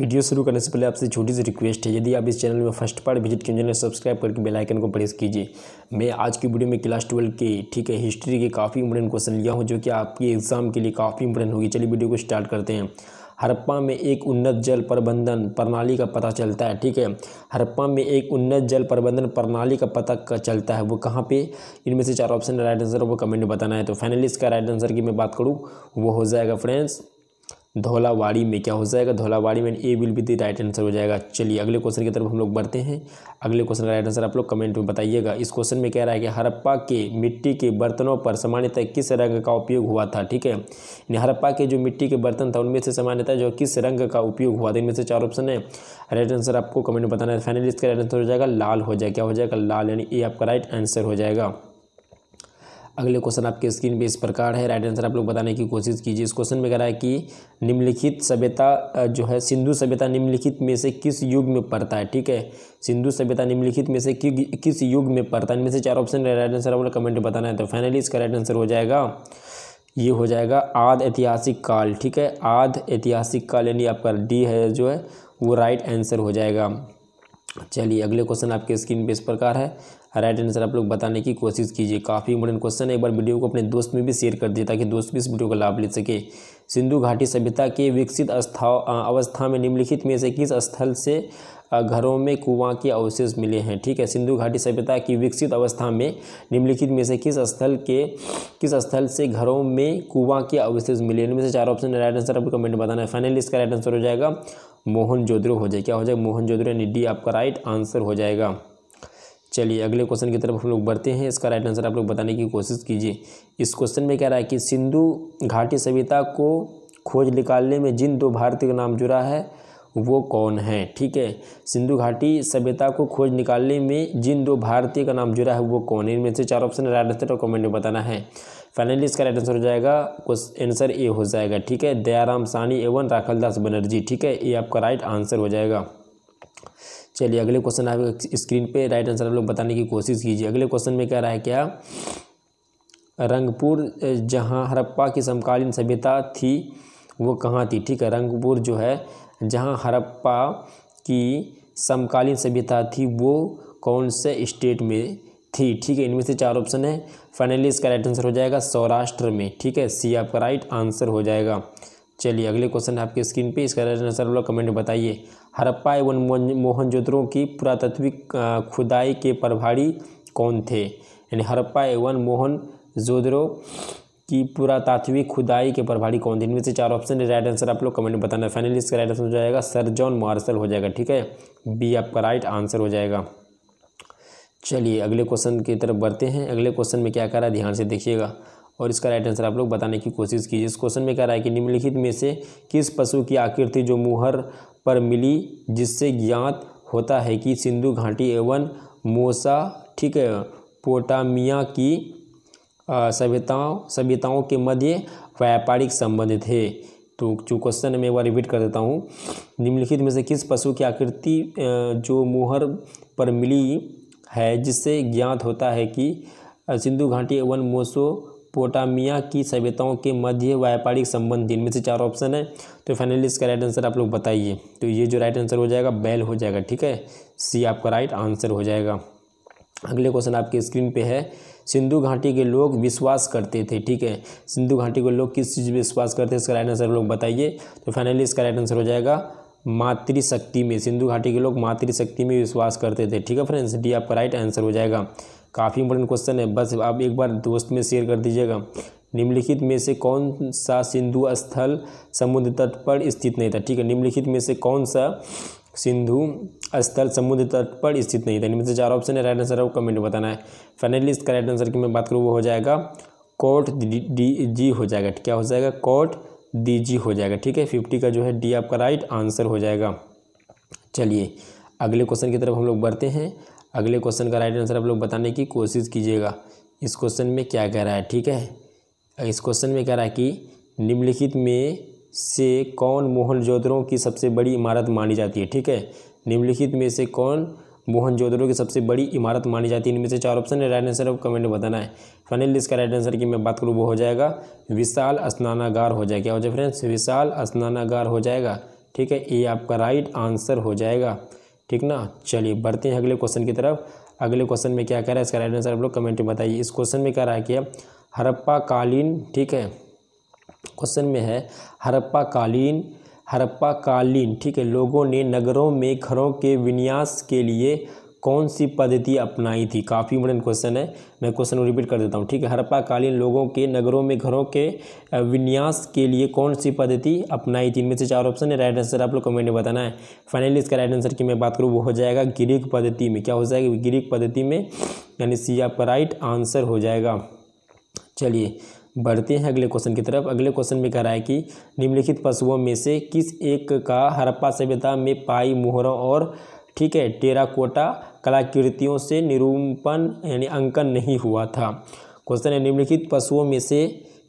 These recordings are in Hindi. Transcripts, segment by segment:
वीडियो शुरू करने से पहले आपसे छोटी सी रिक्वेस्ट है यदि आप इस चैनल में फर्स्ट पार्ट विजिट किए चैनल सब्सक्राइब करके बेल आइकन को प्रेस कीजिए मैं आज की वीडियो में क्लास ट्वेल्व के ठीक है हिस्ट्री के काफ़ी इंपोर्टेंट क्वेश्चन लिया हूँ जो कि आपके एग्जाम के लिए काफ़ी इंपोर्टेंट होगी चलिए वीडियो को स्टार्ट करते हैं हरप्पा में एक उन्नत जल प्रबंधन प्रणाली का पता चलता है ठीक है हरप्पा में एक उन्नत जल प्रबंधन प्रणाली का पता चलता है वो कहाँ पे इनमें से चार ऑप्शन राइट आंसर वो कमेंट में बताना है तो फाइनली इसका राइट आंसर की मैं बात करूँ वो हो जाएगा फ्रेंड्स धोलावाड़ी में क्या हो जाएगा धोलावाड़ी में A will be the right answer हो जाएगा चलिए अगले क्वेश्चन की तरफ हम लोग बढ़ते हैं अगले क्वेश्चन का राइट आंसर आप लोग कमेंट में बताइएगा इस क्वेश्चन में कह रहा है कि हड़प्पा के मिट्टी के बर्तनों पर सामान्यतः किस रंग का उपयोग हुआ था ठीक है यानी हड़प्पा के जो मिट्टी के बर्तन था उनमें से सामान्यतः जो किस रंग का उपयोग हुआ था इनमें से चार ऑप्शन है राइट आंसर आपको कमेंट में बताना है फाइनली इसका राइट आंसर हो जाएगा लाल हो जाएगा क्या हो जाएगा लाल यानी ए आपका राइट आंसर हो जाएगा अगले क्वेश्चन आपके स्क्रीन पे इस प्रकार है राइट आंसर आप लोग बताने की कोशिश कीजिए इस क्वेश्चन में कह रहा है कि निम्नलिखित सभ्यता जो है सिंधु सभ्यता निम्नलिखित में से किस युग में पड़ता है ठीक है सिंधु सभ्यता निम्नलिखित में से कि, किस युग में पड़ता है इनमें से चार ऑप्शन राइट आंसर आप लोग कमेंट बताना है तो फाइनली इसका राइट आंसर हो जाएगा ये हो जाएगा आद ऐतिहासिक काल ठीक है आद ऐतिहासिक काल यानी आपका डी है जो है वो राइट आंसर हो जाएगा चलिए अगले क्वेश्चन आपके स्क्रीन पे इस प्रकार है राइट आंसर आप लोग बताने की कोशिश कीजिए काफ़ी इंपॉर्टेंट क्वेश्चन है एक बार वीडियो को अपने दोस्त में भी शेयर कर दिए ताकि दोस्त भी इस वीडियो का लाभ ले सके सिंधु घाटी सभ्यता के विकसित अवस्था में निम्नलिखित में से किस स्थल से घरों में कुआं के अवशेष मिले हैं ठीक है सिंधु घाटी सभ्यता की विकसित अवस्था में निम्नलिखित में से किस स्थल के किस स्थल से घरों में कुआं के अवशेष मिले इनमें से चार ऑप्शन राइट आंसर आपको कमेंट बताना है फाइनली इसका राइट आंसर हो जाएगा मोहन जोद्रो हो जाए क्या हो जाएगा मोहन जोद्रो यानी डी आपका राइट आंसर हो जाएगा चलिए अगले क्वेश्चन की तरफ हम लोग बढ़ते हैं इसका राइट आंसर आप लोग बताने की कोशिश कीजिए इस क्वेश्चन में कह रहा है कि सिंधु घाटी सभ्यता को खोज निकालने में जिन दो भारतीय का नाम जुड़ा है वो कौन है ठीक है सिंधु घाटी सभ्यता को खोज निकालने में जिन दो भारतीय का नाम जुड़ा है वो कौन है इनमें से चार ऑप्शन राइट आंसर और कॉमेंट में बताना है फाइनली इसका राइट आंसर हो जाएगा आंसर ए हो जाएगा ठीक है दयाराम सानी एवं राखल दास बनर्जी ठीक है ये आपका राइट आंसर हो जाएगा चलिए अगले क्वेश्चन आप स्क्रीन पे राइट आंसर आप लोग बताने की कोशिश कीजिए अगले क्वेश्चन में कह रहा है क्या रंगपुर जहाँ हड़प्पा की समकालीन सभ्यता थी वो कहाँ थी ठीक है रंगपुर जो है जहाँ हड़प्पा की समकालीन सभ्यता थी वो कौन से स्टेट में थी ठीक है इनमें से चार ऑप्शन है फाइनली इसका राइट आंसर हो जाएगा सौराष्ट्र में ठीक है सी आपका राइट आंसर हो जाएगा चलिए अगले क्वेश्चन आपके स्क्रीन पे इसका आंसर वाला कमेंट बताइए हरप्पा एवं मोहनजोदड़ो की पुरातत्विक खुदाई के प्रभारी कौन थे यानी हरप्पा एवं मोहन जोदड़ो की पुरातात्विक खुदाई के प्रभारी कौन थे इनमें से चार ऑप्शन है राइट आंसर आप लोग कमेंट में बताना फाइनली इसका राइट आंसर हो जाएगा सर जॉन मार्शल हो जाएगा ठीक है बी आपका राइट आंसर हो जाएगा चलिए अगले क्वेश्चन की तरफ बढ़ते हैं अगले क्वेश्चन में क्या करा ध्यान से देखिएगा और इसका राइट आंसर आप लोग बताने की कोशिश कीजिए इस क्वेश्चन में कह रहा है कि निम्नलिखित में से किस पशु की आकृति जो मुहर पर मिली जिससे ज्ञात होता है कि सिंधु घाटी एवं मोसा ठीक है पोटामिया की सभ्यताओं सभ्यताओं के मध्य व्यापारिक संबंध थे तो जो क्वेश्चन है मैं एक बार रिपीट कर देता हूँ निम्नलिखित में से किस पशु की आकृति जो मुहर पर मिली है जिससे ज्ञात होता है कि सिंधु घाटी एवं मोसो मेसोपोटामिया की सभ्यताओं के मध्य व्यापारिक संबंध जिनमें से चार ऑप्शन है तो फाइनली इसका राइट आंसर आप लोग बताइए तो ये जो राइट आंसर हो जाएगा बैल हो जाएगा ठीक है सी आपका राइट आंसर हो जाएगा अगले क्वेश्चन आपके स्क्रीन पे है सिंधु घाटी के लोग विश्वास करते थे ठीक है सिंधु घाटी के लोग किस चीज़ पर विश्वास करते थे इसका राइट आंसर लोग बताइए तो फाइनली इसका राइट आंसर हो जाएगा मातृशक्ति में सिंधु घाटी के लोग मातृशक्ति में विश्वास करते थे ठीक है फ्रेंड्स डी आपका राइट आंसर हो जाएगा काफ़ी इंपॉर्टेंट क्वेश्चन है बस आप एक बार दोस्त में शेयर कर दीजिएगा निम्नलिखित में से कौन सा सिंधु स्थल समुद्र तट पर स्थित नहीं था ठीक है निम्नलिखित में से कौन सा सिंधु स्थल समुद्र तट पर स्थित नहीं था इनमें से चार ऑप्शन है राइट आंसर आपको कमेंट में बताना है फाइनली इसका राइट आंसर की मैं बात करूँ वो हो जाएगा कोट डी जी हो जाएगा क्या हो जाएगा कोट डी जी हो जाएगा ठीक है फिफ्टी का जो है डी आपका राइट आंसर हो जाएगा चलिए अगले क्वेश्चन की तरफ हम लोग बढ़ते हैं अगले क्वेश्चन का राइट आंसर आप लोग बताने की कोशिश कीजिएगा इस क्वेश्चन में क्या कह रहा है ठीक है इस क्वेश्चन में कह रहा है कि निम्नलिखित में से कौन जोधरों की सबसे बड़ी इमारत मानी जाती है ठीक है निम्नलिखित में से कौन मोहन जोधरों की सबसे बड़ी इमारत मानी जाती है इनमें से चार ऑप्शन है राइट आंसर आपको कमेंट में बताना है फाइनल इसका राइट आंसर की मैं बात करूँ वो हो जाएगा विशाल स्नानागार हो जाएगा क्या हो जाए फ्रेंड्स विशाल स्नानागार हो जाएगा ठीक है ये आपका राइट आंसर हो जाएगा ठीक ना चलिए बढ़ते हैं अगले क्वेश्चन की तरफ अगले क्वेश्चन में क्या कह रहा है इसका राइट आंसर आप लोग कमेंट में बताइए इस क्वेश्चन में कह रहा है कि हरप्पा कालीन ठीक है क्वेश्चन में है हरप्पा कालीन हरप्पा कालीन ठीक है लोगों ने नगरों में घरों के विन्यास के लिए कौन सी पद्धति अपनाई थी काफ़ी इंपॉर्टेंट क्वेश्चन है मैं क्वेश्चन को रिपीट कर देता हूँ ठीक है हरप्पाकालीन लोगों के नगरों में घरों के विन्यास के लिए कौन सी पद्धति अपनाई थी इनमें से चार ऑप्शन है राइट आंसर आप लोग कमेंट में बताना है फाइनली इसका राइट आंसर की मैं बात करूँ वो हो जाएगा ग्रीक पद्धति में क्या हो जाएगा ग्रीक पद्धति में यानी सी आपका राइट आंसर हो जाएगा चलिए बढ़ते हैं अगले क्वेश्चन की तरफ अगले क्वेश्चन में कह रहा है कि निम्नलिखित पशुओं में से किस एक का हरप्पा सभ्यता में पाई मोहरों और ठीक है टेराकोटा कलाकृतियों से निरूपण यानी अंकन नहीं हुआ था क्वेश्चन है निम्नलिखित पशुओं में से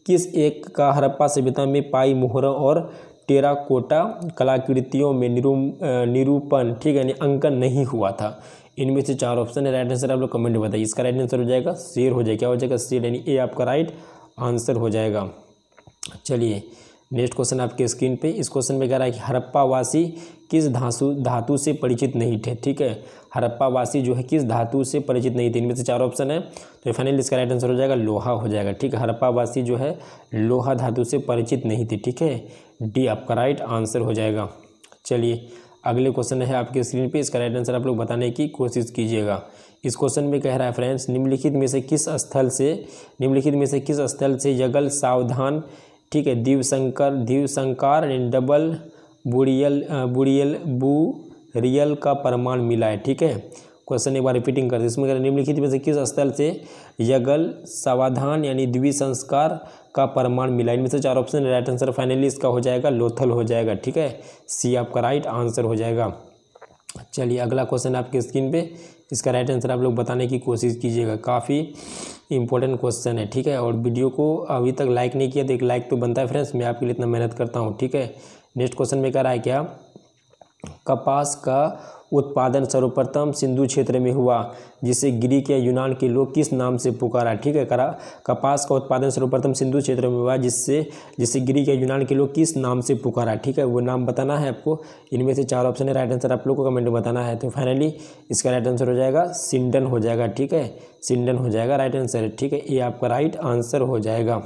किस एक का हरप्पा सभ्यता में पाई मोहरों और टेराकोटा कलाकृतियों में निरू निरूपण ठीक है अंकन नहीं हुआ था इनमें से चार ऑप्शन है राइट आंसर आप लोग कमेंट में बताइए इसका राइट आंसर हो जाएगा शेर हो जाएगा क्या हो जाएगा शेर यानी ए आपका राइट आंसर हो जाएगा चलिए नेक्स्ट क्वेश्चन आपके स्क्रीन पे इस क्वेश्चन में कह रहा है कि हरप्पावासी किस धातु धातु से परिचित नहीं थे ठीक है हरप्पावासी जो है किस धातु से परिचित नहीं थे इनमें से चार ऑप्शन है तो फाइनली इसका राइट आंसर हो जाएगा लोहा हो जाएगा ठीक है हरप्पावासी जो है लोहा धातु से परिचित नहीं थे ठीक है डी आपका राइट आंसर हो जाएगा चलिए अगले क्वेश्चन है आपके स्क्रीन पर इसका राइट आंसर आप लोग बताने की कोशिश कीजिएगा इस क्वेश्चन में कह रहा है फ्रेंड्स निम्नलिखित में से किस स्थल से निम्नलिखित में से किस स्थल से यगल सावधान ठीक है दीवशंकर दीवशंकर double burial burial burial का प्रमाण मिला है ठीक है क्वेश्चन एक बार रिपीटिंग कर इसमें कर निम्नलिखित में से किस स्थल से यगल सावधान यानी द्विसंस्कार का प्रमाण मिला इनमें से चार ऑप्शन राइट आंसर फाइनली इसका हो जाएगा लोथल हो जाएगा ठीक है सी आपका राइट आंसर हो जाएगा चलिए अगला क्वेश्चन आपके स्क्रीन पे इसका राइट आंसर आप लोग बताने की कोशिश कीजिएगा काफ़ी इंपॉर्टेंट क्वेश्चन है ठीक है और वीडियो को अभी तक लाइक नहीं किया तो एक लाइक तो बनता है फ्रेंड्स मैं आपके लिए इतना मेहनत करता हूँ ठीक है नेक्स्ट क्वेश्चन में कह रहा है क्या कपास का उत्पादन सर्वप्रथम सिंधु क्षेत्र में हुआ जिसे ग्रीक या यूनान के लोग किस नाम से पुकारा ठीक है करा कपास का उत्पादन सर्वप्रथम सिंधु क्षेत्र में हुआ जिससे जिसे ग्रीक या यूनान के लोग किस नाम से पुकारा ठीक है वो नाम बताना है आपको इनमें से चार ऑप्शन है राइट आंसर आप लोग को कमेंट में बताना है तो फाइनली इसका राइट आंसर हो जाएगा सिंडन हो जाएगा ठीक है सिंडन हो जाएगा राइट आंसर ठीक है ये आपका राइट आंसर हो जाएगा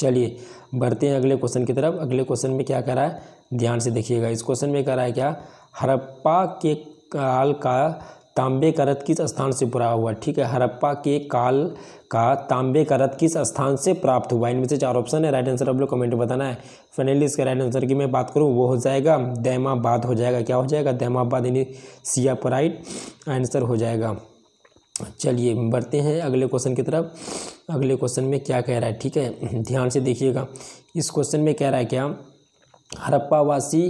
चलिए बढ़ते हैं अगले क्वेश्चन की तरफ अगले क्वेश्चन में क्या करा है ध्यान से देखिएगा इस क्वेश्चन में करा है क्या हरप्पा के काल का तांबे का रथ किस स्थान से पूरा हुआ ठीक है हरप्पा के काल का तांबे का रथ किस स्थान से प्राप्त हुआ इनमें से चार ऑप्शन है राइट आंसर आप लोग कमेंट में बताना है फाइनली इसका राइट आंसर की मैं बात करूँ वो हो जाएगा दैमाबाद हो जाएगा क्या हो जाएगा दैमाबाद यानी सियापराइट आंसर हो जाएगा चलिए बढ़ते हैं अगले क्वेश्चन की तरफ अगले क्वेश्चन में क्या कह रहा है ठीक है ध्यान से देखिएगा इस क्वेश्चन में कह रहा है क्या हड़प्पावासी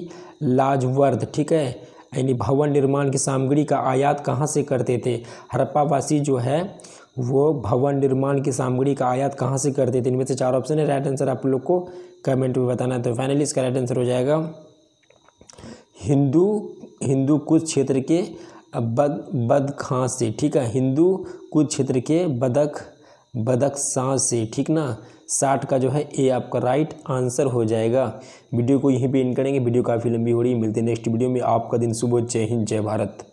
लाजवर्द ठीक है यानी भवन निर्माण की सामग्री का आयात कहाँ से करते थे हड़प्पावासी जो है वो भवन निर्माण की सामग्री का आयात कहाँ से करते थे इनमें से चार ऑप्शन है राइट आंसर आप लोग को कमेंट में बताना है तो फाइनली इसका राइट आंसर हो जाएगा हिंदू हिंदू कुछ क्षेत्र के बद बद खां से ठीक है हिंदू कुल क्षेत्र के बदक बदक सांस से ठीक ना साठ का जो है ए आपका राइट आंसर हो जाएगा वीडियो को यहीं पे इन करेंगे वीडियो काफ़ी लंबी हो रही है मिलते हैं नेक्स्ट वीडियो में आपका दिन सुबह जय हिंद जय भारत